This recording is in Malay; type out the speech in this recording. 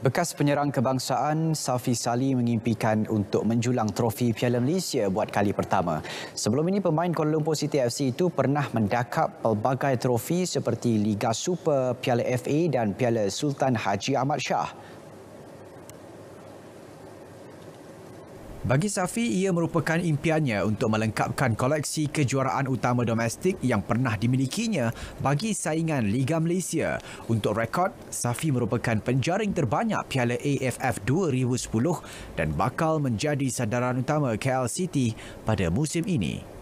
Bekas penyerang kebangsaan Safi Sali mengimpikan untuk menjulang trofi Piala Malaysia buat kali pertama. Sebelum ini pemain Kuala Lumpur City FC itu pernah mendakap pelbagai trofi seperti Liga Super, Piala FA dan Piala Sultan Haji Ahmad Shah. Bagi Safi, ia merupakan impiannya untuk melengkapkan koleksi kejuaraan utama domestik yang pernah dimilikinya bagi saingan Liga Malaysia. Untuk rekod, Safi merupakan penjaring terbanyak Piala AFF 2010 dan bakal menjadi sandaran utama KL City pada musim ini.